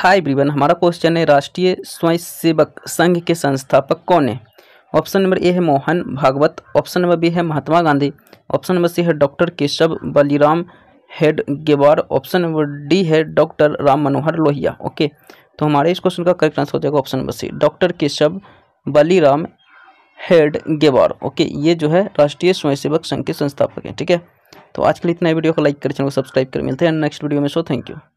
हाय ब्रीवन हमारा क्वेश्चन है राष्ट्रीय स्वयंसेवक संघ के संस्थापक कौन है ऑप्शन नंबर ए है Mohan Bhagwat option number B है Mahatma Gandhi option number C है doctor Keshav Baliram Hedgewar option number D है डॉक्टर राम मनोहर लोहिया ओके तो हमारे इस क्वेश्चन का करेक्ट आंसर हो जाएगा option number C doctor Keshav Baliram Hedgewar okay ये जो है राष्ट्रीय स्वयंसेवक संघ के संस्थापक हैं ठीक है तो आज के लिए इतना वीडियो को लाइक करें चैनल को सब्सक्राइब करें मिलते हैं नेक्स्ट वीडियो में सो थैंक यू